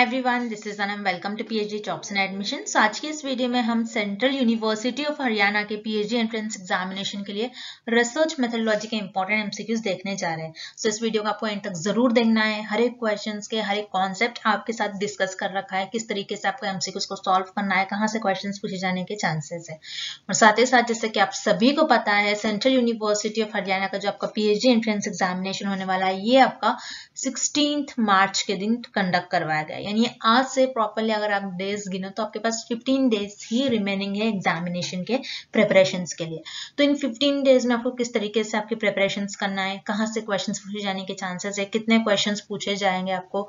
Every everyone this is Anam welcome to P H D jobs and admission आज के इस video में हम सेंट्रल यूनिवर्सिटी ऑफ हरियाणा के पीएचडी एंट्रेंस एग्जामिनेशन के लिए रिसर्च मेथोलॉजी के इंपॉर्टेंट एमसीक्यूज देखने जा रहे हैं सो so, इस वीडियो को आपको एंड तक जरूर देखना है हर एक क्वेश्चन के हर एक कॉन्सेप्ट आपके साथ डिस्कस कर रखा है किस तरीके से आपको एमसीक्यूज को सॉल्व करना है कहाँ से क्वेश्चन पूछे जाने के चांसेस है और साथ ही साथ जैसे कि आप सभी को पता है सेंट्रल यूनिवर्सिटी ऑफ हरियाणा का जो आपका पीएचडी एंट्रेंस एग्जामिनेशन होने वाला है ये आपका सिक्सटीन मार्च के दिन कंडक्ट करवाया गया यानी आज से प्रॉपरली अगर आप डेज गिनो तो आपके पास 15 डेज ही रिमेनिंग है एग्जामिनेशन के प्रेपरेशन के लिए तो इन 15 डेज में आपको किस तरीके से आपके प्रेपरेशन करना है कहाँ से क्वेश्चन पूछे जाने के चांसेस है कितने क्वेश्चन पूछे जाएंगे आपको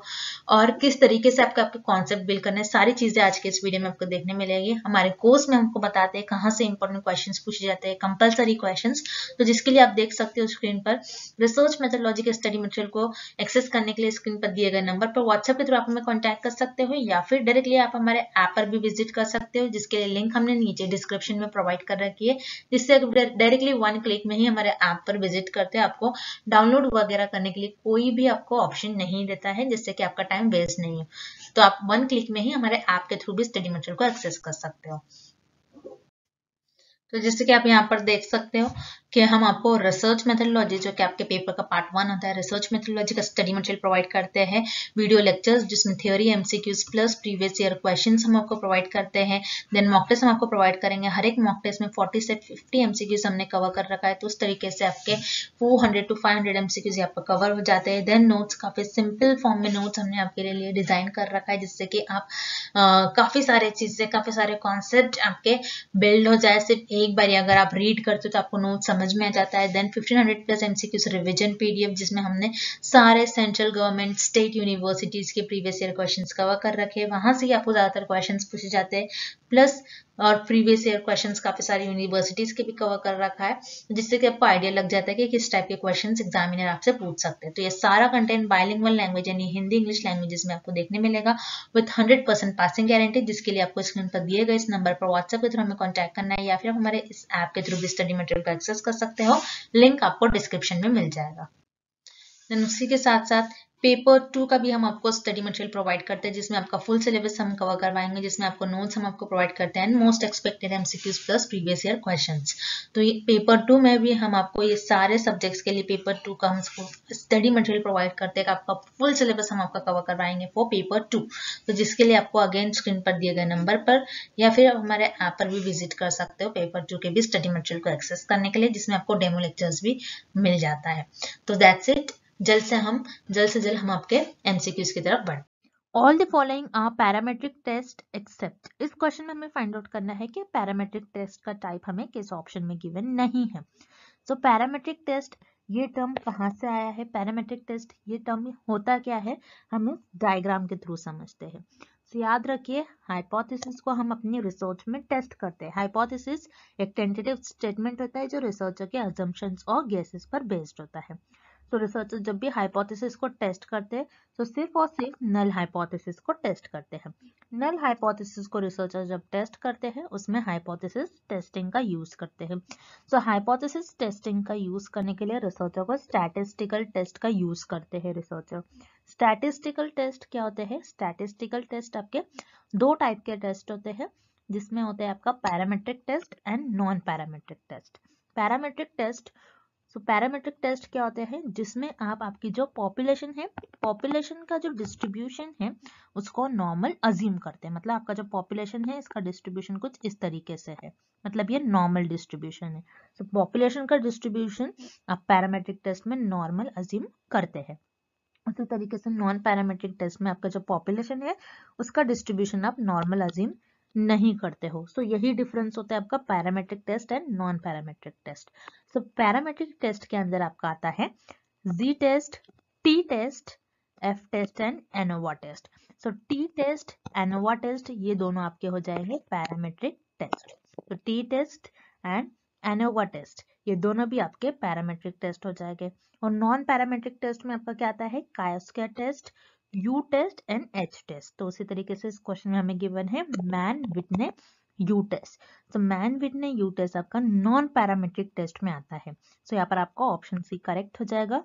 और किस तरीके से आपके आपके कॉन्सेप्ट बिल्ड करना है सारी चीज़ें आज के इस वीडियो में आपको देखने मिलेगी हमारे कोर्स में हमको बताते हैं कहाँ से इंपॉर्टेंट क्वेश्चन पूछे जाते हैं कंपल्सरी क्वेश्चन तो जिसके लिए आप देख सकते हो स्क्रीन पर रिसर्च मेथोलॉजी के स्टडी मटेरियल को एक्सेस करने के लिए स्क्रीन पर दिए गए नंबर पर व्हाट्सएप के थ्रू आप हमें कॉन्टेक्ट कर सकते हो या फिर डायरेक्टली आप हमारे ऐप पर भी विजिट कर सकते हो जिसके लिए लिंक हमने नीचे डिस्क्रिप्शन में प्रोवाइड कर रखी है जिससे डायरेक्टली वन क्लिक में ही हमारे ऐप पर विजिट करते हैं आपको डाउनलोड वगैरह करने के लिए कोई भी आपको ऑप्शन नहीं देता है जिससे कि आपका टाइम वेस्ट नहीं हो तो आप वन क्लिक में ही हमारे ऐप के थ्रू भी स्टडी मटेरियल को एक्सेस कर सकते हो तो जैसे कि आप यहाँ पर देख सकते हो कि हम आपको रिसर्च मेथोलॉजी जो कि आपके पेपर का पार्ट वन होता है रिसर्च मेथडोलॉजी का स्टडी मटेरियल प्रोवाइड करते हैं वीडियो लेक्चर्स जिसमें theory MCQs plus previous year questions हम आपको प्रोवाइड करते हैं देन मॉक टेस्ट हम आपको प्रोवाइड करेंगे हर एक मॉक टेस्ट में फोर्टी से फिफ्टी एमसीक्यूज हमने कवर कर रखा है तो उस तरीके से आपके 400 टू हंड्रेड एमसीक्यूज यहाँ पर कवर हो जाते हैं देन नोट्स काफ़ी सिंपल फॉर्म में नोट्स हमने आपके लिए डिज़ाइन कर रखा है जिससे कि आप काफ़ी सारे चीज़ें काफ़ी सारे कॉन्सेप्ट आपके बिल्ड हो जाए सिर्फ एक बार अगर आप रीड करते हो तो आपको नोट समझ में आ जाता है then 1500 plus MCQs revision PDF जिसमें हमने सारे सेंट्रल गवर्नमेंट स्टेट यूनिवर्सिटीज के प्रीवियस ईयर क्वेश्चंस कवर कर रखे हैं वहां से ही आपको ज्यादातर क्वेश्चंस पूछे जाते हैं प्लस और प्रीवियस ईयर क्वेश्चंस काफी सारी यूनिवर्सिटीज के भी कवर कर रखा है जिससे कि आपको आइडिया लग जाता है कि किस टाइप के क्वेश्चंस एग्जामिनर आपसे पूछ सकते हैं तो ये सारा कंटेंट बायलिंगुअल लैंग्वेज यानी हिंदी इंग्लिश लैंग्वेजेस में आपको देखने मिलेगा with hundred percent passing guarantee जिसके लिए आपको स्क्रीन पर दिए गए इस नंबर पर व्हाट्सएप के थ्रू हमें कॉन्टैक्ट करना है या फिर हमारे इस ऐप के थ्रू भी स्टडी मटेरियल को एक्सेस कर सकते हो लिंक आपको डिस्क्रिप्शन में मिल जाएगा उसी के साथ साथ पेपर टू का भी हम आपको स्टडी मटेरियल प्रोवाइड करते हैं जिसमें आपका फुल सिलेबस हम कवर करवाएंगे जिसमें आपको नोट्स हम आपको प्रोवाइड करते हैं most expected MCQs plus previous year questions तो ये पेपर टू में भी हम आपको ये सारे सब्जेक्ट्स के लिए पेपर टू का हम स्टडी मटेरियल प्रोवाइड करते हैं आपका फुल सिलेबस हम आपका कवर करवाएंगे फॉर पेपर टू तो जिसके लिए आपको अगेन स्क्रीन पर दिए गए नंबर पर या फिर हमारे ऐप पर भी विजिट कर सकते हो पेपर टू के भी स्टडी मटेरियल को एक्सेस करने के लिए जिसमें आपको डेमो लेक्चर्स भी मिल जाता है तो दैट्स इट जल्द से हम जल्द से जल्द हम आपके एमसीक्यूज की तरफ बढ़ all the following are parametric test except इस क्वेश्चन में हमें फाइंड आउट करना है कि पैरामेट्रिक टेस्ट का टाइप हमें किस ऑप्शन में गिवन नहीं है सो पैरामेट्रिक टेस्ट ये टर्म कहाँ से आया है पैरामेट्रिक टेस्ट ये टर्म होता क्या है हम इस डायग्राम के थ्रू समझते हैं सो so, याद रखिए हाइपोथेसिस को हम अपनी रिसर्च में टेस्ट करते हैं हाइपोथेसिस एक टेंटेटिव स्टेटमेंट होता है जो रिसर्चर के अजम्पशंस और गैसेस पर बेस्ड होता है तो रिसर्चर जब भी हाइपोथेसिस को टेस्ट करते हैं तो सिर्फ और सिर्फ नल हाइपोथेसिस को टेस्ट करते हैं नल हाइपोथेसिस को रिसर्चर जब टेस्ट करते हैं उसमें हाइपोथेसिस टेस्टिंग का यूज़ करते हैं सो हाइपोथेसिस टेस्टिंग का यूज़ करने के लिए रिसर्चर को स्टैटिस्टिकल टेस्ट का यूज़ करते हैं रिसर्चर स्टैटिस्टिकल टेस्ट क्या होते हैं स्टैटिस्टिकल टेस्ट आपके दो टाइप के टेस्ट होते हैं जिसमें होते हैं आपका parametric test and non parametric test parametric test so parametric test क्या होते हैं जिसमें आप आपकी जो पॉपुलेशन है पॉपुलेशन का जो डिस्ट्रीब्यूशन है उसको नॉर्मल अज्यूम करते हैं मतलब आपका जो पॉपुलेशन है इसका डिस्ट्रीब्यूशन कुछ इस तरीके से है मतलब ये नॉर्मल डिस्ट्रीब्यूशन है सो so, पॉपुलेशन का डिस्ट्रीब्यूशन आप पैरामेट्रिक टेस्ट में नॉर्मल अज्यूम करते हैं उसी तरीके से नॉन पैरामेट्रिक टेस्ट में आपका जो पॉपुलेशन है उसका डिस्ट्रीब्यूशन आप नॉर्मल अज्यूम नहीं करते हो सो so, यही डिफरेंस होता है आपका parametric test and non parametric test so parametric test के अंदर आपका आता है Z test T test F test and ANOVA test so T test ANOVA test ये दोनों आपके हो जाएंगे पैरामेट्रिक टेस्ट तो T test and ANOVA test ये दोनों भी आपके पैरामेट्रिक टेस्ट हो जाएंगे और नॉन पैरामेट्रिक टेस्ट में आपका क्या आता है chi square test U test and H test तो उसी तरीके से इस क्वेश्चन में हमें गिवन है मैन विटने यू टेस्ट तो मैन विटने यू टेस्ट आपका नॉन पैरामेट्रिक टेस्ट में आता है सो so, यहाँ पर आपका ऑप्शन सी करेक्ट हो जाएगा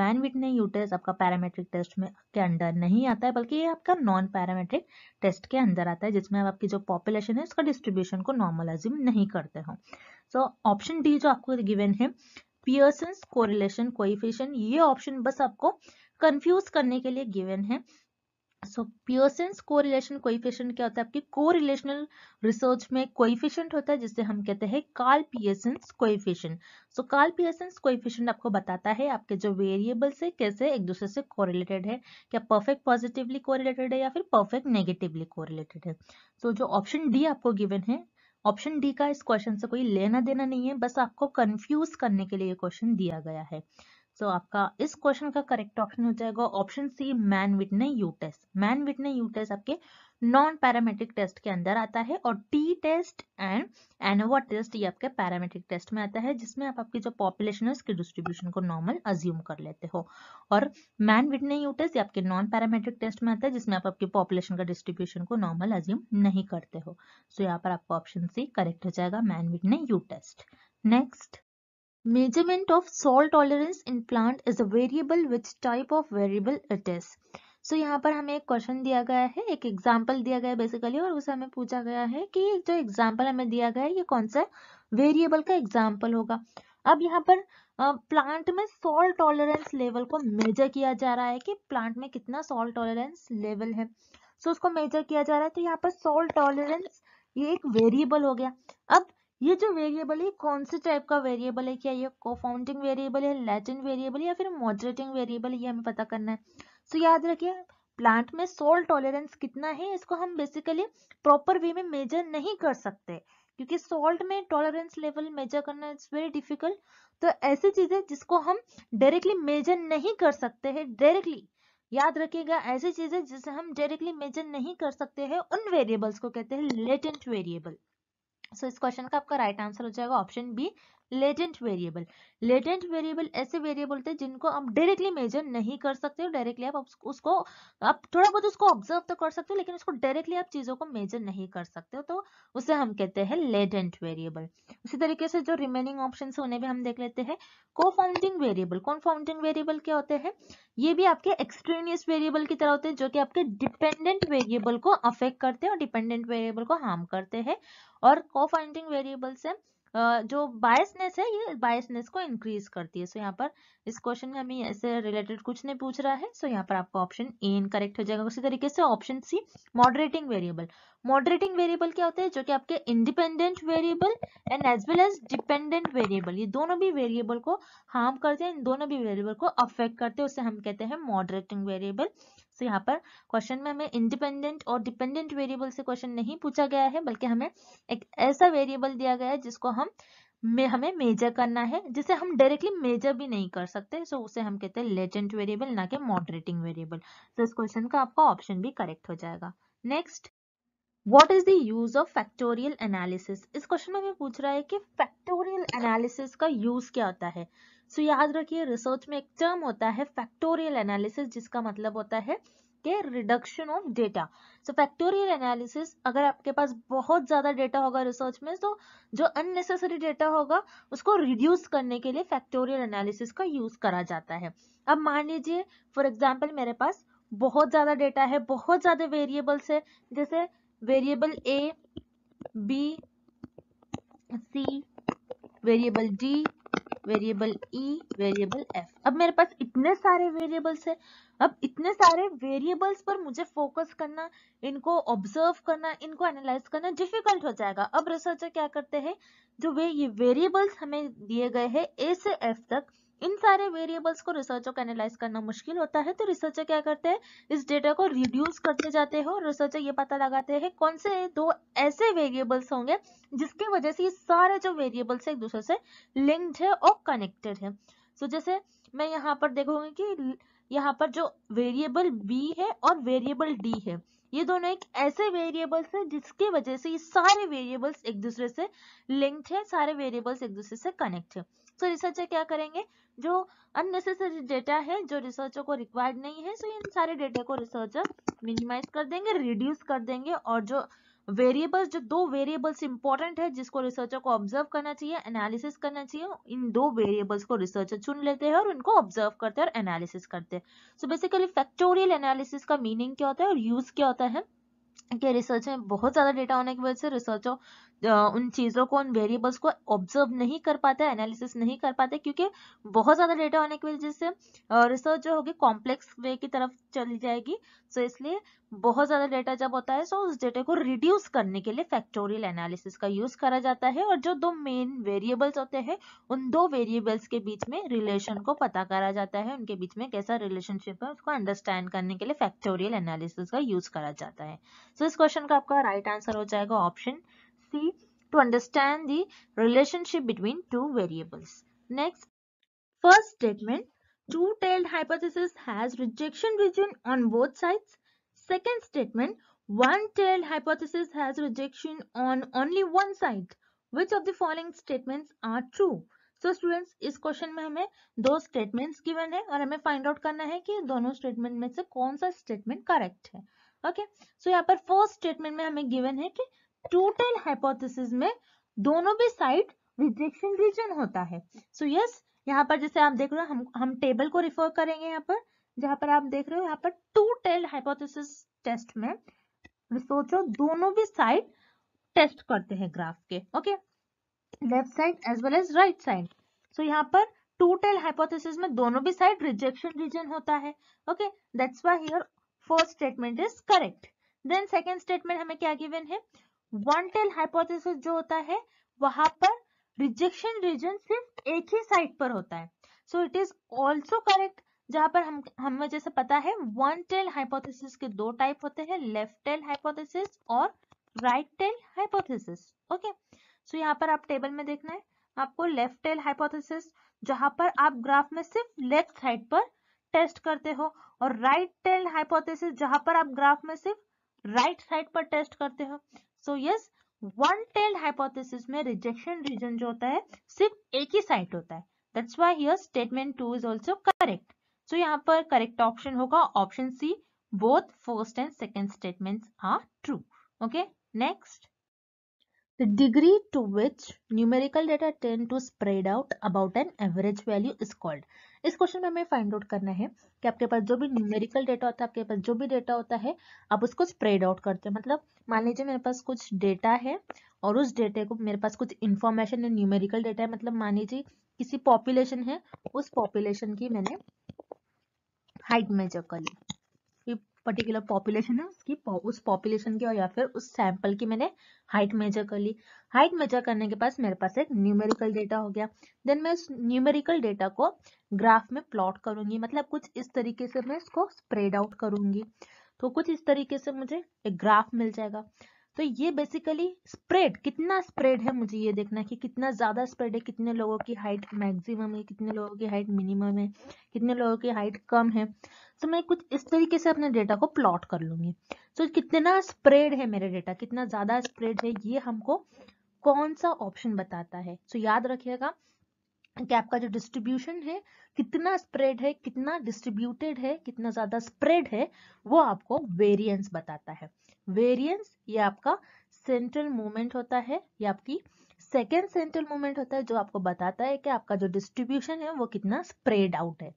मैन विटने यू टेस्ट आपका पैरामेट्रिक टेस्ट में के अंडर नहीं आता है बल्कि ये आपका नॉन पैरामेट्रिक टेस्ट के अंदर आता है जिसमें आपकी जो पॉपुलेशन है उसका डिस्ट्रीब्यूशन को नॉर्मलाइज्यूम नहीं करते हो सो ऑप्शन डी जो आपको गिवेन है पियर्सन कोरिलेशन कोइफिशियंट ये ऑप्शन बस आपको कंफ्यूज करने के लिए गिवन है सो पियर्सन्स कोरिलेशन कोएफिशिएंट क्या होता है आपके कोरिलेशनल रिसर्च में कोएफिशिएंट होता है जिसे हम कहते हैं Karl Pearson's coefficient so Karl Pearson's coefficient आपको बताता है आपके जो वेरिएबल्स है कैसे एक दूसरे से कोरिलेटेड है क्या परफेक्ट पॉजिटिवली कोरिलेटेड है या फिर परफेक्ट नेगेटिवली कोरिलेटेड है सो so, जो ऑप्शन डी आपको गिवन है ऑप्शन डी का इस क्वेश्चन से कोई लेना देना नहीं है बस आपको कंफ्यूज करने के लिए क्वेश्चन दिया गया है सो आपका इस क्वेश्चन का करेक्ट ऑप्शन हो जाएगा option C Mann Whitney U test Mann Whitney U test आपके नॉन पैरामेट्रिक टेस्ट के अंदर आता है और T test and ANOVA test ये आपके पैरामेट्रिक टेस्ट में आता है जिसमें आप आपकी जो पॉपुलेशन है उसके डिस्ट्रीब्यूशन को नॉर्मल अज्यूम कर लेते हो और मैन विटने यू टेस्ट ये आपके नॉन पैरामेट्रिक टेस्ट में आता है जिसमें आप आपकी पॉपुलेशन का डिस्ट्रीब्यूशन को नॉर्मल अज्यूम नहीं करते हो सो so, यहाँ पर आपका ऑप्शन सी करेक्ट हो जाएगा Mann Whitney U test next Measurement of salt tolerance in plant is a variable which type of variable it is. So so, यहाँ पर हमें एक क्वेश्चन दिया गया है एक एग्जाम्पल दिया गया है बेसिकली और उसे हमें पूछा गया है कि जो एग्जाम्पल हमें दिया गया है ये कौन सा वेरिएबल का एग्जाम्पल होगा अब यहाँ पर प्लांट में सॉल्ट टॉलरेंस लेवल को मेजर किया जा रहा है कि प्लांट में कितना सॉल्ट टॉलरेंस लेवल है सो so, उसको मेजर किया जा रहा है तो यहाँ पर सॉल्ट टॉलरेंस ये एक वेरिएबल हो गया अब ये जो वेरिएबल है कौन से टाइप का वेरिएबल है क्या ये कोफाउंडिंग वेरिएबल है लैटिन वेरिएबल या फिर मॉडरेटिंग वेरिएबल ये हमें पता करना है सो so, याद रखिए प्लांट में सोल टॉलरेंस कितना है इसको हम बेसिकली प्रॉपर वे में मेजर नहीं कर सकते क्योंकि सोल्ट में टॉलरेंस लेवल मेजर करना इट्स वेरी डिफिकल्ट तो ऐसी चीजें जिसको हम डायरेक्टली मेजर नहीं कर सकते हैं डायरेक्टली याद रखिएगा ऐसी चीजें जिसे हम डायरेक्टली मेजर नहीं कर सकते हैं उन वेरिएबल्स को कहते हैं लेटेंट वेरिएबल सो so, इस क्वेश्चन का आपका राइट आंसर हो जाएगा option B latent variable latent variable ऐसे वेरिएबल थे जिनको आप डायरेक्टली मेजर नहीं कर सकते हो डायरेक्टली आप उसको आप थोड़ा बहुत उसको ऑब्जर्व तो कर सकते हो लेकिन उसको डायरेक्टली आप चीज़ों को मेजर नहीं कर सकते हो तो उसे हम कहते हैं लेटेंट वेरिएबल उसी तरीके से जो रिमेनिंग ऑप्शन उन्हें भी हम देख लेते हैं confounding variable confounding variable क्या होते हैं ये भी आपके एक्सट्रीनियस वेरिएबल की तरह होते हैं जो कि आपके डिपेंडेंट वेरिएबल को अफेक्ट करते हैं और डिपेंडेंट वेरिएबल को हार्म करते हैं और को फाउंडिंग वेरिएबल से जो बायसनेस है ये बायसनेस को इंक्रीज करती है सो यहाँ पर इस क्वेश्चन में हमें ऐसे रिलेटेड कुछ नहीं पूछ रहा है सो यहाँ पर आपका ऑप्शन ए करेक्ट हो जाएगा उसी तरीके से option C moderating variable moderating variable क्या होते हैं जो कि आपके independent variable and as well as dependent variable ये दोनों भी वेरिएबल को हार्म करते हैं इन दोनों भी वेरिएबल को अफेक्ट करते हैं उसे हम कहते हैं मॉडरेटिंग वेरिएबल सो यहाँ पर क्वेश्चन में हमें इंडिपेंडेंट और डिपेंडेंट वेरिएबल से क्वेश्चन नहीं पूछा गया है बल्कि हमें एक ऐसा वेरिएबल दिया गया है जिसको हम में हमें मेजर करना है जिसे हम डायरेक्टली मेजर भी नहीं कर सकते सो उसे हम कहते हैं लेजेंट वेरिएबल ना कि मॉडरेटिंग वेरिएबल तो इस क्वेश्चन का आपका ऑप्शन भी करेक्ट हो जाएगा next what is the use of factorial analysis इस क्वेश्चन में पूछ रहा है कि फैक्टोरियल एनालिसिस का यूज क्या होता है सो so, याद रखिए रिसर्च में एक टर्म होता है फैक्टोरियल एनालिसिस जिसका मतलब होता है के reduction of data so factorial analysis अगर आपके पास बहुत ज़्यादा डेटा होगा रिसर्च में तो जो अननेसेसरी डेटा होगा उसको रिड्यूस करने के लिए फैक्टोरियल एनालिसिस का यूज़ करा जाता है अब मान लीजिए फॉर एग्जाम्पल मेरे पास बहुत ज़्यादा डेटा है बहुत ज़्यादा वेरिएबल्स है जैसे variable A B C variable D variable E variable F अब मेरे पास इतने सारे वेरिएबल्स है अब इतने सारे वेरिएबल्स पर मुझे फोकस करना इनको ऑब्जर्व करना इनको एनालाइज करना डिफिकल्ट हो जाएगा अब रिसर्चर क्या करते हैं जो वे ये वेरिएबल्स हमें दिए गए हैं ए से एफ तक इन सारे वेरिएबल्स को रिसर्चर को एनालाइज करना मुश्किल होता है तो रिसर्चर क्या करते हैं इस डेटा को रिड्यूस करते जाते हैं और रिसर्चर ये पता लगाते हैं कौन से दो ऐसे वेरिएबल्स होंगे जिसकी वजह से ये सारे जो वेरिएबल्स एक दूसरे से लिंक्ड है और कनेक्टेड है सो so, जैसे मैं यहाँ पर देखूंगी कि यहाँ पर जो वेरिएबल बी है और वेरिएबल डी है ये दोनों एक ऐसे वेरिएबल्स हैं जिसकी वजह से ये सारे वेरिएबल्स एक दूसरे से लिंक्ड है सारे वेरिएबल्स एक दूसरे से कनेक्ट है सो तो रिसर्चर क्या करेंगे जो अननेसेसरी डेटा है जो रिसर्चर को रिक्वायर्ड नहीं है सो इन सारे डेटा को रिसर्चर मिनिमाइज कर देंगे रिड्यूस कर देंगे और जो वेरिएबल्स जो दो वेरिएबल्स इंपॉर्टेंट है जिसको रिसर्चर को ऑब्जर्व करना चाहिए एनालिसिस करना चाहिए इन दो वेरिएबल्स को रिसर्चर चुन लेते हैं और उनको ऑब्जर्व करते हैं और एनालिसिस करते हैं सो बेसिकली फैक्टोरियल एनालिसिस का मीनिंग क्या होता है और यूज क्या होता है कि रिसर्च में बहुत ज़्यादा डेटा होने की वजह से रिसर्चर उन चीज़ों को उन वेरिएबल्स को ऑब्जर्व नहीं कर पाते एनालिसिस नहीं कर पाते क्योंकि बहुत ज़्यादा डेटा होने की वजह से रिसर्च जो होगी कॉम्प्लेक्स वे की तरफ चली जाएगी सो so, इसलिए बहुत ज़्यादा डेटा जब होता है सो so उस डेटा को रिड्यूस करने के लिए फैक्टोरियल एनालिसिस का यूज़ करा जाता है और जो दो मेन वेरिएबल्स होते हैं उन दो वेरिएबल्स के बीच में रिलेशन को पता करा जाता है उनके बीच में कैसा रिलेशनशिप है उसको अंडरस्टैंड करने के लिए फैक्टोरियल एनालिसिस का यूज़ करा जाता है सो so, इस क्वेश्चन का आपका राइट right आंसर हो जाएगा option see to understand the relationship between two variables. Next, first statement, two-tailed hypothesis has rejection region on both sides. Second statement, one-tailed hypothesis has rejection on only one side. Which of the following statements are true? So students, इस question में हमें दो statements given है और हमें find out करना है कि दोनों स्टेटमेंट में से कौन सा स्टेटमेंट करेक्ट है ओके सो यहाँ पर फर्स्ट स्टेटमेंट में हमें गिवन है कि टोटल हाइपोथेसिस में दोनों भी साइड रिजेक्शन रीजन होता है सो so, यस yes, यहाँ पर जैसे आप देख रहे हो हम हम टेबल को रिफर करेंगे यहाँ पर जहां पर आप देख रहे हो यहाँ पर टू टेल हाइपोथेसिस टेस्ट में तो सोचो दोनों भी साइड टेस्ट करते हैं ग्राफ के okay left side as well as right side so यहाँ पर टू टेल हाइपोथेसिस में दोनों भी साइड रिजेक्शन रीजन होता है okay that's why here first statement is correct then second statement हमें क्या गिवन है वन टेल हाइपोथेसिस जो होता है वहां पर रिजेक्शन रीजन सिर्फ एक ही साइड पर होता है so it is also correct जहां पर हम हमें जैसे पता है वन टेल हाइपोथेसिस के दो टाइप होते हैं लेफ्ट टेल हाइपोथेसिस और right tail hypothesis okay so यहाँ पर आप टेबल में देखना है आपको लेफ्ट टेल हाइपोथेसिस जहां पर आप ग्राफ में सिर्फ लेफ्ट साइड पर टेस्ट करते हो और राइट टेल हाइपोथेसिस जहां पर आप ग्राफ में सिर्फ राइट right साइड पर टेस्ट करते हो so yes one tailed hypothesis में रिजेक्शन रीजन जो होता है सिर्फ एक ही साइट होता है that's why here statement two is also correct so यहाँ पर करेक्ट ऑप्शन होगा option C both first and second statements are true okay next the degree to which numerical data tend to spread out about an average value is called इस question में हमें find out करना है कि आपके पास जो भी न्यूमेरिकल डेटा होता है आपके पास जो भी डेटा होता है आप उसको स्प्रेड आउट करते हैं मतलब मान लीजिए मेरे पास कुछ डेटा है और उस डेटे को मेरे पास कुछ इन्फॉर्मेशन है न्यूमेरिकल डेटा है मतलब मान लीजिए किसी पॉपुलेशन है उस पॉपुलेशन की मैंने हाइट मेजर कर ली पर्टिकुलर पॉपुलेशन है उसकी उस पॉपुलेशन की और या फिर उस सैंपल की मैंने हाइट मेजर कर ली हाइट मेजर करने के पास मेरे पास एक न्यूमेरिकल डेटा हो गया देन मैं इस न्यूमेरिकल डेटा को ग्राफ में प्लॉट करूंगी मतलब कुछ इस तरीके से मैं इसको स्प्रेड आउट करूंगी तो कुछ इस तरीके से मुझे एक ग्राफ मिल जाएगा तो ये बेसिकली स्प्रेड कितना स्प्रेड है मुझे ये देखना है कि कितना ज़्यादा स्प्रेड है कितने लोगों की हाइट मैक्सिमम है कितने लोगों की हाइट मिनिमम है कितने लोगों की हाइट कम है तो मैं कुछ इस तरीके से अपने डेटा को प्लॉट कर लूंगी सो तो so, कितना स्प्रेड है मेरा डेटा कितना ज़्यादा स्प्रेड है ये हमको कौन सा ऑप्शन बताता है सो तो so, याद रखिएगा कि आपका जो डिस्ट्रीब्यूशन है कितना स्प्रेड है कितना डिस्ट्रीब्यूटेड है कितना ज्यादा स्प्रेड है वो आपको वेरिएंस बताता है वेरिएंस ये आपका सेंट्रल मूवमेंट होता है ये आपकी सेकेंड सेंट्रल मूवमेंट होता है जो आपको बताता है कि आपका जो डिस्ट्रीब्यूशन है वो कितना स्प्रेड आउट है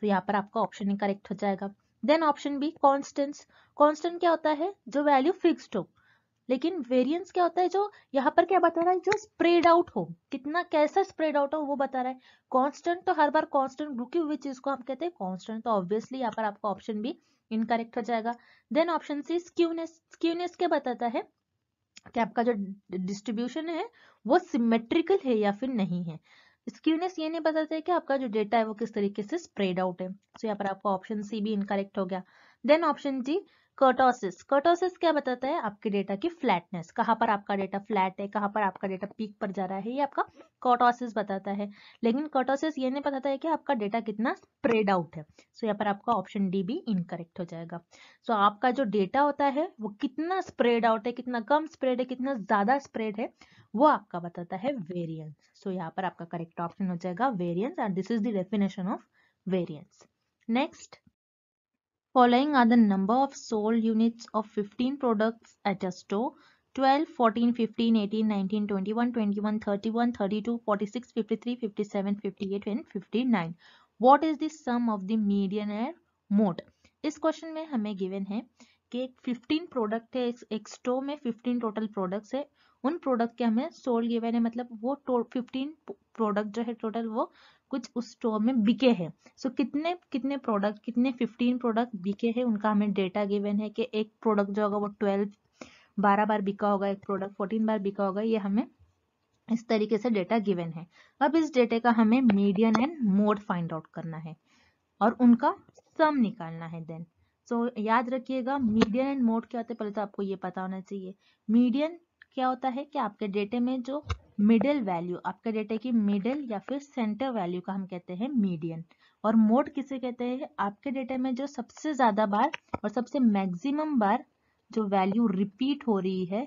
तो यहाँ पर आपका ऑप्शन करेक्ट हो जाएगा then option B constant constant क्या होता है जो वैल्यू फिक्स्ड हो लेकिन वेरियंस क्या होता है जो यहाँ पर क्या बता रहा है जो स्प्रेड आउट हो कितना कैसा स्प्रेड आउट हो वो बता रहा है कांस्टेंट तो हर बार कांस्टेंट रुकी हुई चीज को हम कहते हैं कांस्टेंट तो ऑब्वियसली यहाँ पर आपका ऑप्शन बी इनकरेक्ट हो जाएगा then option C skewness skewness क्या बताता है कि आपका जो डिस्ट्रीब्यूशन है वो सिमेट्रिकल है या फिर नहीं है स्क्यूनेस ये नहीं बताता है कि आपका जो डेटा है वो किस तरीके से स्प्रेड आउट है तो so, यहाँ पर आपका ऑप्शन सी भी इनकरेक्ट हो गया then option D kurtosis kurtosis क्या बताता है आपके डेटा की फ्लैटनेस कहाँ पर आपका डेटा फ्लैट है कहाँ पर आपका डेटा पीक पर जा रहा है ये आपका कर्टोसिस बताता है लेकिन कर्टोसिस ये नहीं बताता है कि आपका डेटा कितना स्प्रेड आउट है सो यहाँ पर आपका ऑप्शन डी भी इनकरेक्ट हो जाएगा सो आपका जो डेटा होता है वो कितना स्प्रेड आउट है कितना कम स्प्रेड है कितना ज्यादा स्प्रेड है वो आपका बताता है वेरियंस सो यहाँ पर आपका करेक्ट ऑप्शन हो जाएगा variance and this is the definition of variance next Following are the number of sold units of 15 products at a store 12, 14, 15, 18, 19, 21, 21, 31, 32, 46, 53, 57, 58 and 59. What is the sum of the median and mode इस question में हमें given है कि 15 product है एक store में 15 total products है उन प्रोडक्ट के हमें सोल्ड गिवन है मतलब वो 15 प्रोडक्ट जो है टोटल वो कुछ उस स्टोर में बिके हैं सो so, कितने कितने प्रोडक्ट कितने फिफ्टीन प्रोडक्ट बिके हैं उनका हमें डेटा गिवन है कि एक प्रोडक्ट जो होगा वो ट्वेल्व बारह बार बिका होगा एक प्रोडक्ट फोर्टीन बार बिका होगा ये हमें इस तरीके से डेटा गिवन है अब इस डेटा का हमें median and mode find out करना है और उनका सम निकालना है देन सो so, याद रखिएगा मीडियन एंड मोड क्या होते हैं पहले तो आपको ये पता होना चाहिए मीडियन क्या होता है कि आपके डेटे में जो मिडिल वैल्यू आपका डेटा की मिडिल या फिर सेंटर वैल्यू का हम कहते हैं मीडियन और मोड किसे कहते हैं आपके डेटा में जो सबसे ज़्यादा बार और सबसे मैक्सिमम बार जो वैल्यू रिपीट हो रही है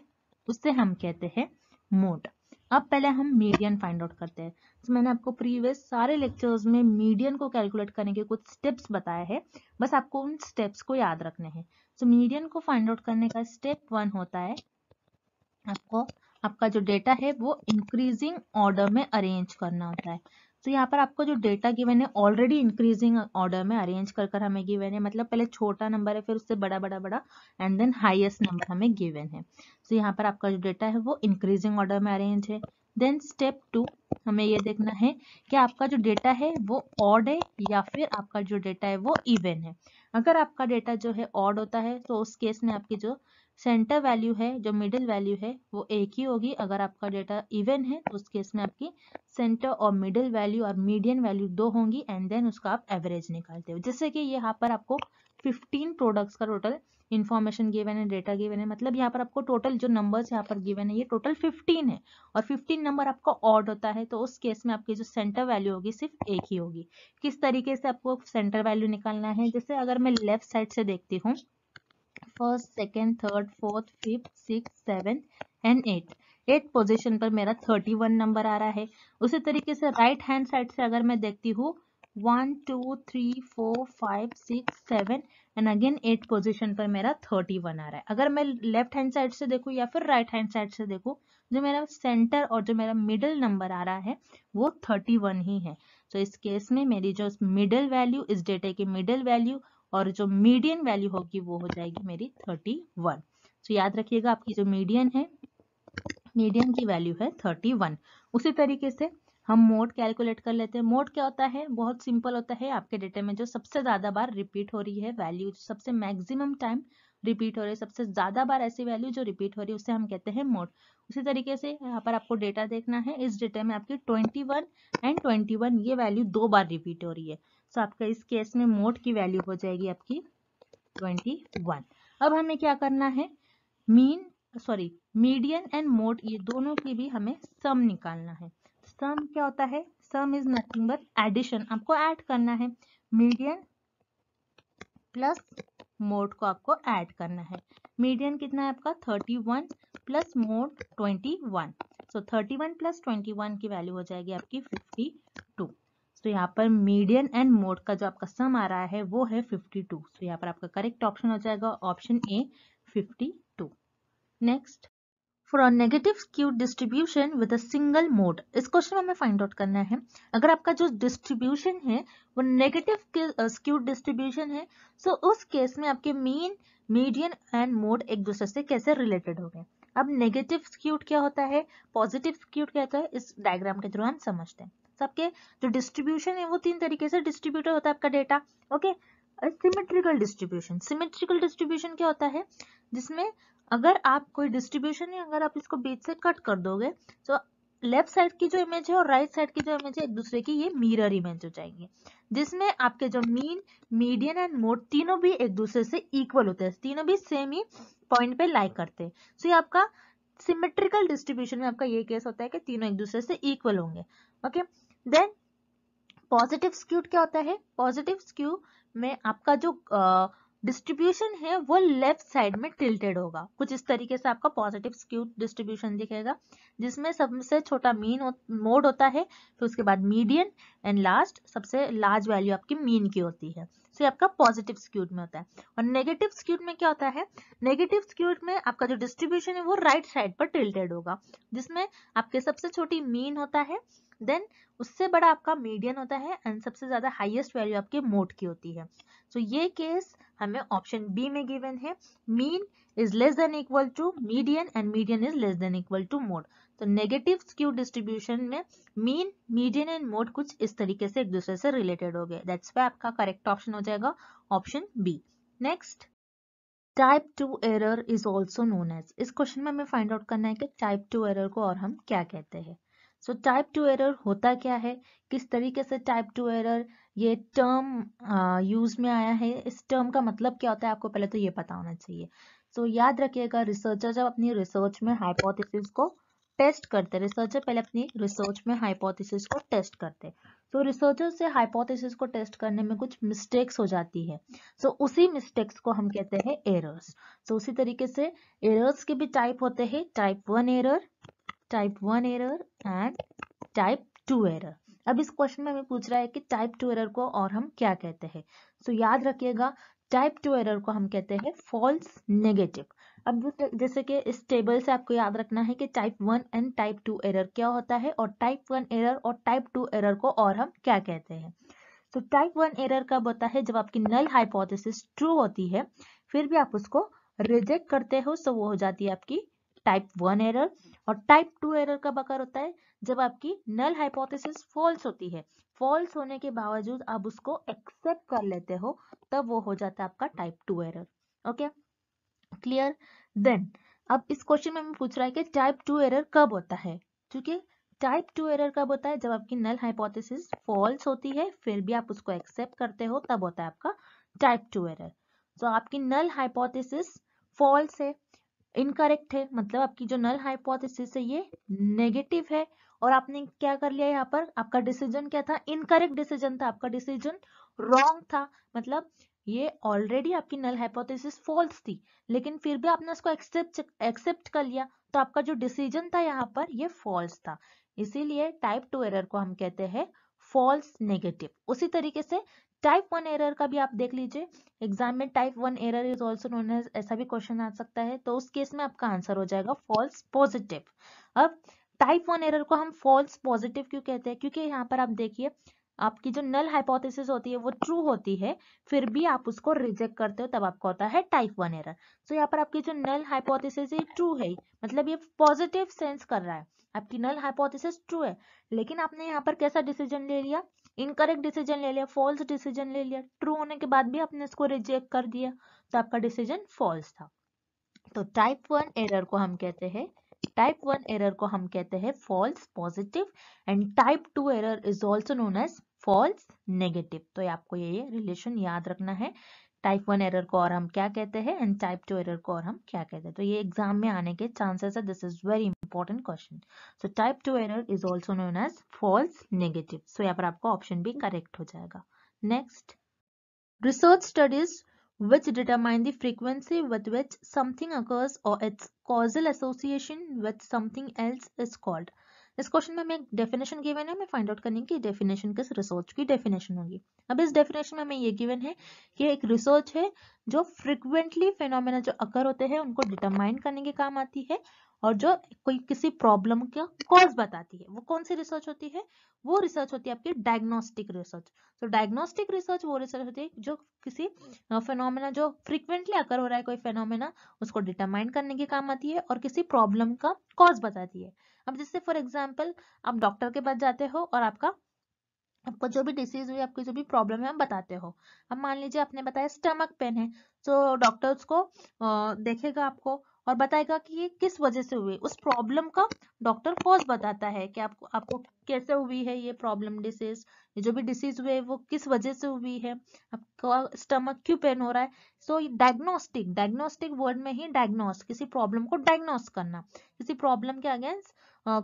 उससे हम कहते हैं मोड अब पहले हम मीडियन फाइंड आउट करते हैं तो मैंने आपको प्रीवियस सारे लेक्चर्स में मीडियन को कैलकुलेट करने के कुछ स्टेप्स बताया है बस आपको उन स्टेप्स को याद रखने हैं तो मीडियन को फाइंड आउट करने का स्टेप वन होता है आपको आपका जो डेटा है वो इंक्रीजिंग ऑर्डर में अरेंज करना होता है तो यहाँ पर आपको जो डेटा गिवन है ऑलरेडी इंक्रीजिंग ऑर्डर में अरेंज कर कर हमें गिवन है मतलब पहले छोटा नंबर है फिर उससे बड़ा बड़ा बड़ा एंड देन हाईएस्ट नंबर हमें गिवन है तो यहाँ पर आपका जो डेटा है वो इंक्रीजिंग ऑर्डर में अरेंज है देन स्टेप टू हमें ये देखना है कि आपका जो डेटा है वो ऑड है या फिर आपका जो डेटा है वो इवेन है अगर आपका डेटा जो है ऑड होता है तो उस केस में आपकी जो सेंटर वैल्यू है जो मिडिल वैल्यू है वो एक ही होगी अगर आपका डेटा इवन है तो उस केस में आपकी सेंटर और मिडिल वैल्यू और मीडियन वैल्यू दो होंगी एंड देन उसका आप एवरेज निकालते हो जैसे कि यहाँ पर आपको 15 प्रोडक्ट्स का टोटल इन्फॉर्मेशन गिवन है डेटा गिवन है मतलब यहाँ पर आपको टोटल जो नंबर्स यहाँ पर गिवन है ये टोटल 15 है और 15 नंबर आपका ऑड होता है तो उस केस में आपकी जो सेंटर वैल्यू होगी सिर्फ एक ही होगी किस तरीके से आपको सेंटर वैल्यू निकालना है जैसे अगर मैं लेफ्ट साइड से देखती हूँ first second third fourth fifth six seven and eight eight position पर मेरा थर्टी वन नंबर आ रहा है उसी तरीके से राइट हैंड साइड से अगर मैं देखती हूँ one two three four five six seven and again eight position पर मेरा थर्टी वन आ रहा है अगर मैं लेफ्ट हैंड साइड से देखूँ या फिर राइट हैंड साइड से देखूँ जो मेरा सेंटर और जो मेरा मिडिल नंबर आ रहा है वो थर्टी वन ही है तो so, इस केस में मेरी जो मिडल वैल्यू इस डेटे की मिडल वैल्यू और जो मीडियन वैल्यू होगी वो हो जाएगी मेरी थर्टी वन तो याद रखिएगा आपकी जो मीडियन है मीडियन की वैल्यू है थर्टी वन उसी तरीके से हम मोड कैलकुलेट कर लेते हैं मोड क्या होता है बहुत सिंपल होता है आपके डेटा में जो सबसे ज़्यादा बार रिपीट हो रही है वैल्यू सबसे मैक्सिमम टाइम रिपीट हो रहे सबसे ज़्यादा बार ऐसी वैल्यू जो रिपीट हो रही है उसे हम कहते हैं मोड उसी तरीके से यहाँ पर आपको डेटा देखना है इस डेटा में आपकी twenty one and twenty one ये वैल्यू दो बार रिपीट हो रही है सो so, आपका इस केस में मोड की वैल्यू हो जाएगी आपकी ट्वेंटी वन अब हमें क्या करना है mean sorry median and mode ये दोनों की भी हमें सम निकालना है सम क्या होता है sum is nothing but addition आपको एड करना है मीडियन प्लस मोड को आपको ऐड करना है मीडियन कितना है आपका 31 plus mode 21 so so, one plus 21 की वैल्यू हो जाएगी आपकी 52 टू सो यहाँ पर मीडियन एंड मोड का जो आपका सम आ रहा है वो है 52 टू सो यहाँ पर आपका करेक्ट ऑप्शन हो जाएगा option A 52 next for a negative skew distribution with a single mode इस क्वेश्चन में हमें फाइंड आउट करना है अगर आपका जो डिस्ट्रीब्यूशन है वो नेगेटिव स्क्यू डिस्ट्रीब्यूशन है सो so उस केस में आपके मीन मीडियन एंड मोड एक दूसरे से कैसे रिलेटेड हो गए अब नेगेटिव स्क्यूट क्या होता है पॉजिटिव स्क्यूट क्या होता है इस डायग्राम के थ्रू हम समझते हैं सबके तो जो डिस्ट्रीब्यूशन है वो तीन तरीके से डिस्ट्रीब्यूट होता है आपका data okay symmetrical distribution symmetrical distribution क्या होता है जिसमें अगर आप कोई डिस्ट्रीब्यूशन है अगर आप इसको बीच से कट कर दोगे तो लेफ्ट साइड की जो इमेज है और राइट right साइड की जो इमेज है एक दूसरे की ये मिरर इमेज हो जाएंगे जिसमें आपके जो मीन मीडियन एंड मोड तीनों भी एक दूसरे से इक्वल होते हैं तीनों भी सेम ही पॉइंट पे लाइक करते हैं सो ये आपका सिमेट्रिकल डिस्ट्रीब्यूशन में आपका ये केस होता है कि तीनों एक दूसरे से इक्वल होंगे ओके देन पॉजिटिव स्क्यू क्या होता है पॉजिटिव स्क्यू में आपका जो uh, डिस्ट्रीब्यूशन है वो लेफ्ट साइड में टिल्टेड होगा कुछ इस तरीके से आपका पॉजिटिव स्क्यू डिस्ट्रीब्यूशन दिखेगा जिसमें सबसे छोटा मीन मोड होता है फिर तो उसके बाद मीडियन एंड लास्ट सबसे लार्ज वैल्यू आपकी मीन की होती है सो ये आपका पॉजिटिव स्क्यूड में होता है और नेगेटिव स्क्यूड में क्या होता है नेगेटिव स्क्यूड में आपका जो डिस्ट्रीब्यूशन है वो राइट right साइड पर टिल्टेड होगा जिसमें आपके सबसे छोटी मीन होता है देन उससे बड़ा आपका मीडियन होता है एंड सबसे ज्यादा हाइएस्ट वैल्यू आपके मोट की होती है सो so, ये केस हमें ऑप्शन बी में गिवन है mean is less than equal to median and median is less than equal to mode तो नेगेटिव स्क्यू डिस्ट्रीब्यूशन में मीन मीडियन एंड मोड कुछ इस तरीके से एक दूसरे से रिलेटेड हो गए दैट्स वे आपका करेक्ट ऑप्शन हो जाएगा option B next type two error is also known as इस क्वेश्चन में हमें फाइंड आउट करना है कि टाइप टू एरर को और हम क्या कहते हैं सो टाइप टू एरर होता क्या है किस तरीके से टाइप टू एरर ये टर्म यूज में आया है इस टर्म का मतलब क्या होता है आपको पहले तो ये पता होना चाहिए सो so, याद रखिएगा रिसर्चर जब अपनी रिसर्च में हाइपोथेसिस को टेस्ट करते हैं रिसर्चर पहले अपनी रिसर्च में हाइपोथेसिस को टेस्ट करते हैं सो रिसर्चर से हाइपोथेसिस को टेस्ट करने में कुछ मिस्टेक्स हो जाती है सो so, उसी मिस्टेक्स को हम कहते हैं एरर्स सो so, उसी तरीके से एरर्स के भी टाइप होते हैं type one error type one error and type two error अब इस क्वेश्चन में हमें पूछ रहा है कि टाइप टू एरर को और हम क्या कहते हैं सो so, याद रखिएगा टाइप टू एरर को हम कहते हैं फॉल्स नेगेटिव अब जैसे कि इस टेबल से आपको याद रखना है कि type one and type two error क्या होता है और टाइप वन एरर और टाइप टू एरर को और हम क्या कहते हैं तो टाइप वन एरर कब होता है जब आपकी नल हाइपोथेसिस ट्रू होती है फिर भी आप उसको रिजेक्ट करते हो सो वो हो जाती है आपकी टाइप वन एरर और टाइप टू एरर कब अकर होता है जब आपकी नल हाइपोथेसिस फॉल्स होती है फॉल्स होने के बावजूद आप उसको एक्सेप्ट कर लेते हो तब वो हो जाता है आपका type two error okay okay? Clear then अब इस क्वेश्चन में हमें पूछ रहा है कि टाइप टू एरर कब होता है ठीक है टाइप टू एरर कब होता है जब आपकी नल हाइपोथेसिस फॉल्स होती है फिर भी आप उसको एक्सेप्ट करते हो तब होता है आपका टाइप टू एरर तो आपकी नल हाइपोथेसिस फॉल्स है इनकरेक्ट है मतलब आपकी जो नल हाइपोथेसिस है ये नेगेटिव है और आपने क्या कर लिया यहाँ पर आपका डिसीजन क्या था इनकरेक्ट डिसीजन था आपका डिसीजन रॉन्ग था मतलब ये ऑलरेडी आपकी नल हाइपोथेसिस फॉल्स थी लेकिन फिर भी आपने उसको एक्सेप्ट एक्सेप्ट कर लिया तो आपका जो डिसीजन था यहाँ पर ये फॉल्स था इसीलिए टाइप टू एरर को हम कहते हैं फॉल्स नेगेटिव उसी तरीके से टाइप वन एरर का भी आप देख लीजिए एग्जाम में type one error is also known as ऐसा भी क्वेश्चन आ सकता है तो उस केस में आपका आंसर हो जाएगा फॉल्स पॉजिटिव अब टाइप वन एरर को हम फॉल्स पॉजिटिव क्यों कहते हैं क्योंकि यहाँ पर आप देखिए आपकी जो नल हाइपोथेसिस होती है वो ट्रू होती है फिर भी आप उसको रिजेक्ट करते हो तब आपको होता है टाइप वन एरर सो यहाँ पर आपकी जो नल हाइपोथेसिस ट्रू है मतलब ये पॉजिटिव सेंस कर रहा है आपकी नल हाइपोथेसिस ट्रू है लेकिन आपने यहाँ पर कैसा डिसीजन ले लिया इनकरेक्ट डिसीजन ले लिया फॉल्स डिसीजन ले लिया ट्रू होने के बाद भी आपने इसको रिजेक्ट कर दिया तो आपका डिसीजन फॉल्स था तो टाइप वन एरर को हम कहते हैं टाइप वन एरर को हम कहते हैं false positive and type two error is also known as false negative तो आपको ये रिलेशन याद रखना है टाइप वन एरर को और हम क्या कहते हैं एंड टाइप टू एरर को और हम क्या कहते हैं तो ये एग्जाम में आने के चांसेस है this is very important question so type two error is also known as false negative so यहाँ पर आपका ऑप्शन भी करेक्ट हो जाएगा next research studies which determine the frequency with which something occurs or its causal association with something else is called. इस question में हमें एक डेफिनेशन गिवन है हमें फाइंड आउट करने कि डेफिनेशन किस रिसर्च की डेफिनेशन होगी अब इस डेफिनेशन में हमें ये गिवन है कि एक रिसर्च है जो फ्रिक्वेंटली फेनोमेना जो अकर होते हैं उनको डिटरमाइन करने के काम आती है और जो कोई किसी प्रॉब्लम का कॉज बताती है वो कौन सी रिसर्च होती है वो रिसर्च होती है आपकी डायग्नोस्टिक रिसर्च तो डायग्नोस्टिक रिसर्च वो रिसर्च होती है जो किसी फेनोमेना जो फ्रीक्वेंटली अकर हो रहा है कोई फेनोमेना उसको डिटरमाइन करने के काम आती है और किसी प्रॉब्लम का कॉज बताती है अब जैसे फॉर एग्जाम्पल आप डॉक्टर के पास जाते हो और आपका आपको जो भी डिसीज हुई आपकी जो भी प्रॉब्लम है आप बताते हो अब मान लीजिए आपने बताया स्टमक पेन है तो डॉक्टर उसको देखेगा आपको और बताएगा कि ये किस वजह से हुए उस प्रॉब्लम का डॉक्टर कॉज बताता है कि आपको आपको कैसे हुई है ये प्रॉब्लम डिसीज जो भी डिसीज हुए वो किस वजह से हुई है आपका स्टमक क्यों पेन हो रहा है सो डायग्नोस्टिक डायग्नोस्टिक वर्ड में ही डायग्नोस किसी प्रॉब्लम को डायग्नोस करना किसी प्रॉब्लम के अगेंस्ट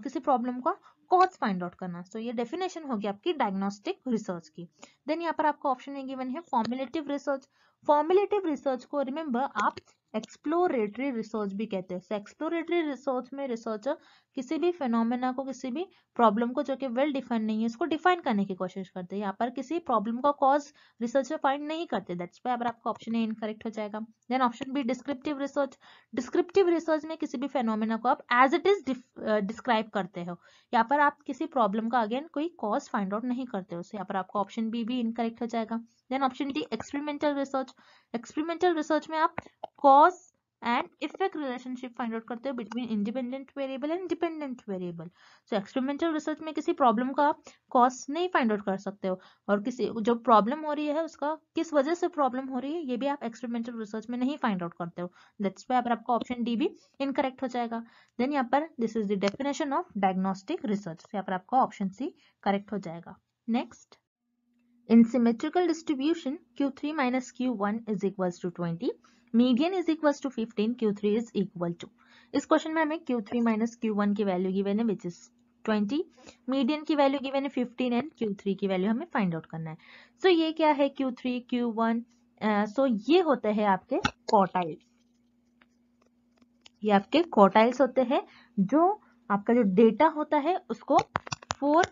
किसी प्रॉब्लम का कॉज फाइंड आउट करना सो so, ये डेफिनेशन होगी आपकी डायग्नोस्टिक रिसर्च की देन यहाँ पर आपका ऑप्शन में गिवन है फॉर्मुलेटिव रिसर्च फॉर्मुलेटिव रिसर्च को रिमेम्बर आप एक्सप्लोरेटरी रिसर्च भी कहते हैं एक्सप्लोरेटरी रिसर्च में रिसर्चर किसी भी फिनोमेना को किसी भी प्रॉब्लम को जो कि वेल डिफाइन नहीं है उसको डिफाइन करने की कोशिश करते हैं यहाँ पर किसी प्रॉब्लम का कॉज रिसर्चर फाइंड नहीं करते दैट्स अगर आपका ऑप्शन ए इनकरेक्ट हो जाएगा then option B descriptive research descriptive research में किसी भी फेनोमेना को आप एज इट इज डिस्क्राइब करते हो यहाँ पर आप किसी प्रॉब्लम का अगेन कोई कॉज फाइंड आउट नहीं करते हो यहाँ पर आपका ऑप्शन बी भी इनकरेक्ट हो जाएगा then option D experimental research experimental research में आप cause and effect relationship find out करते हो between independent variable and dependent variable so experimental research में किसी प्रॉब्लम का आप कॉज नहीं फाइंड आउट कर सकते हो और किसी जो प्रॉब्लम हो रही है उसका किस वजह से प्रॉब्लम हो रही है ये भी आप एक्सपेरिमेंटल रिसर्च में नहीं फाइंड आउट करते हो दैट्स वाई अगर आपका ऑप्शन डी भी इनकरेक्ट हो जाएगा देन यहाँ पर this is the definition of diagnostic research यहाँ पर आपका ऑप्शन सी करेक्ट हो जाएगा next In symmetrical distribution, Q3 minus Q1 is equals to 20. Median is equals to 15. Q3 is equal to. इस क्वेश्चन में हमें Q3 minus Q1 की value given है विच इज 20. मीडियन की वैल्यू गिवन है 15 and Q3 की value हमें find out करना है सो so, ये क्या है Q3, Q1? Q one so ये होते हैं आपके कॉटाइल्स ये आपके कॉटाइल्स होते हैं जो आपका जो डेटा होता है उसको फोर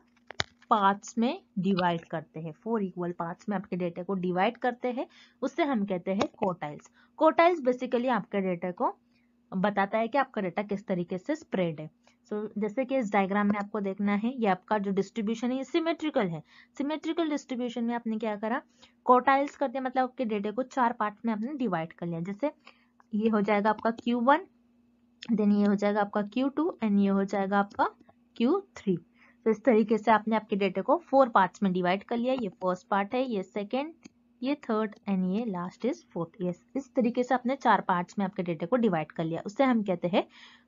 पार्ट्स में डिवाइड करते हैं फोर इक्वल पार्ट्स में आपके डेटा को डिवाइड करते हैं उससे हम कहते हैं कोटाइल्स कोटाइल्स बेसिकली आपके डेटा को बताता है कि आपका डेटा किस तरीके से स्प्रेड है सो so, जैसे कि इस डायग्राम में आपको देखना है ये आपका जो डिस्ट्रीब्यूशन है ये सिमेट्रिकल है सिमेट्रिकल डिस्ट्रीब्यूशन में आपने क्या करा कोटाइल्स कर दिया मतलब आपके डेटे को चार पार्ट में आपने डिवाइड कर लिया जैसे ये हो जाएगा आपका क्यू वन देन ये हो जाएगा आपका क्यू टू एंड ये हो जाएगा आपका क्यू थ्री तो इस तरीके से आपने आपके डेटा को फोर पार्ट्स में डिवाइड कर लिया ये फर्स्ट पार्ट है ये सेकेंड ये थर्ड एंड ये लास्ट इज फोर्थ यस इस तरीके से आपने चार पार्ट्स में आपके डेटा को डिवाइड कर लिया उससे हम कहते हैं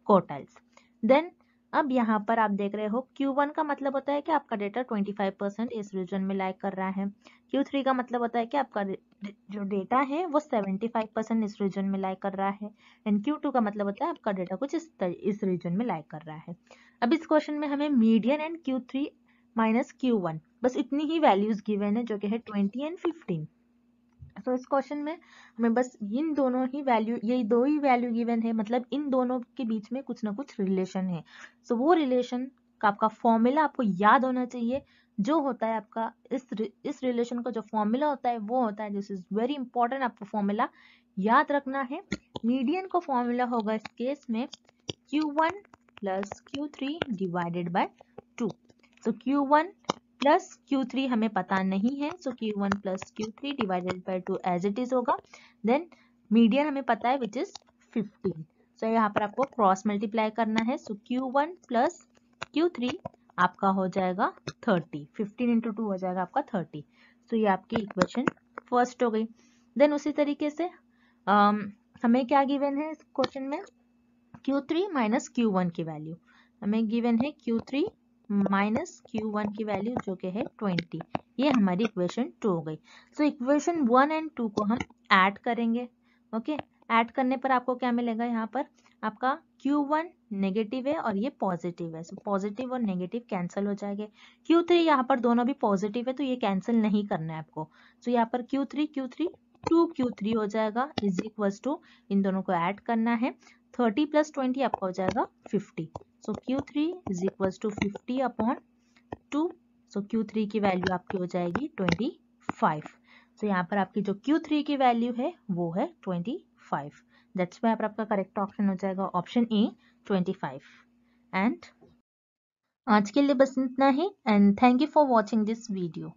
कोटाइल्स देन अब यहाँ पर आप देख रहे हो Q1 का मतलब होता है कि आपका डेटा 25 परसेंट इस रीजन में लाइक कर रहा है Q3 का मतलब होता है कि आपका जो डेटा है वो 75 परसेंट इस रीजन में लाइक कर रहा है एंड Q2 का मतलब होता है आपका डेटा कुछ इस इस रीजन में लाइक कर रहा है अब इस क्वेश्चन में हमें median and Q3 minus Q1 बस इतनी ही वैल्यूज गिवेन है जो कि है ट्वेंटी एंड फिफ्टीन सो तो so, इस क्वेश्चन में हमें बस इन दोनों ही वैल्यू ये दो ही वैल्यू गिवन है मतलब इन दोनों के बीच में कुछ ना कुछ रिलेशन है सो so, वो रिलेशन का आपका फॉर्मूला आपको याद होना चाहिए जो होता है आपका इस इस रिलेशन का जो फॉर्मूला होता है वो होता है दिस इज वेरी इंपॉर्टेंट आपको फॉर्मूला याद रखना है मीडियन का फॉर्मूला होगा इस केस में Q one plus Q three divided by two so Q one plus Q three हमें पता नहीं है so Q one plus Q three divided by two as it is होगा देन मीडियन हमें पता है विच इज फिफ्टीन सो यहाँ पर आपको क्रॉस मल्टीप्लाई करना है so Q one plus Q three आपका हो जाएगा थर्टी फिफ्टीन इंटू टू हो जाएगा आपका थर्टी सो so, ये आपकी इक्वेशन फर्स्ट हो गई देन उसी तरीके से um, हमें क्या गिवन है इस क्वेश्चन में Q3 थ्री माइनस क्यू की वैल्यू हमें गिवन है Q3 माइनस क्यू वन की वैल्यू जो कि है ट्वेंटी ये हमारी इक्वेशन टू हो गई सो तो इक्वेशन वन एंड टू को हम ऐड करेंगे ओके okay? ऐड करने पर आपको क्या मिलेगा यहाँ पर आपका क्यू वन नेगेटिव है और ये पॉजिटिव है सो तो so, पॉजिटिव और नेगेटिव कैंसिल हो जाएंगे क्यू थ्री यहाँ पर दोनों भी पॉजिटिव है तो ये कैंसिल नहीं करना है आपको सो तो so, यहाँ पर Q three Q three two Q three हो जाएगा इज इक्वल टू इन दोनों को ऐड करना है थर्टी प्लस ट्वेंटी आपका हो जाएगा fifty so Q3 is equal to fifty upon two so Q3 की वैल्यू आपकी हो जाएगी ट्वेंटी फाइव सो यहाँ पर आपकी जो Q3 की वैल्यू है वो है ट्वेंटी फाइव दैट्स वाई पर आपका करेक्ट ऑप्शन हो जाएगा option A twenty five and आज के लिए बस इतना ही and thank you for watching this video